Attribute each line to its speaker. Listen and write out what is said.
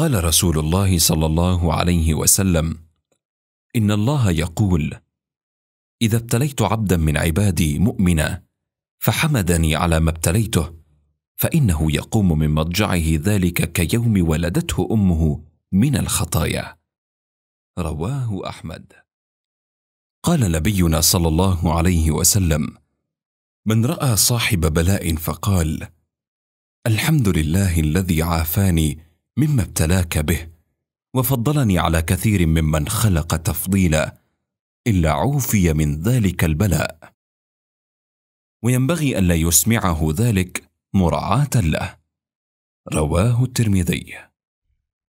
Speaker 1: قال رسول الله صلى الله عليه وسلم ان الله يقول اذا ابتليت عبدا من عبادي مؤمنا فحمدني على ما ابتليته فانه يقوم من مضجعه ذلك كيوم ولدته امه من الخطايا رواه احمد قال نبينا صلى الله عليه وسلم من راى صاحب بلاء فقال الحمد لله الذي عافاني مما ابتلاك به وفضلني على كثير ممن خلق تفضيلا الا عوفي من ذلك البلاء وينبغي الا يسمعه ذلك مراعاه له رواه الترمذي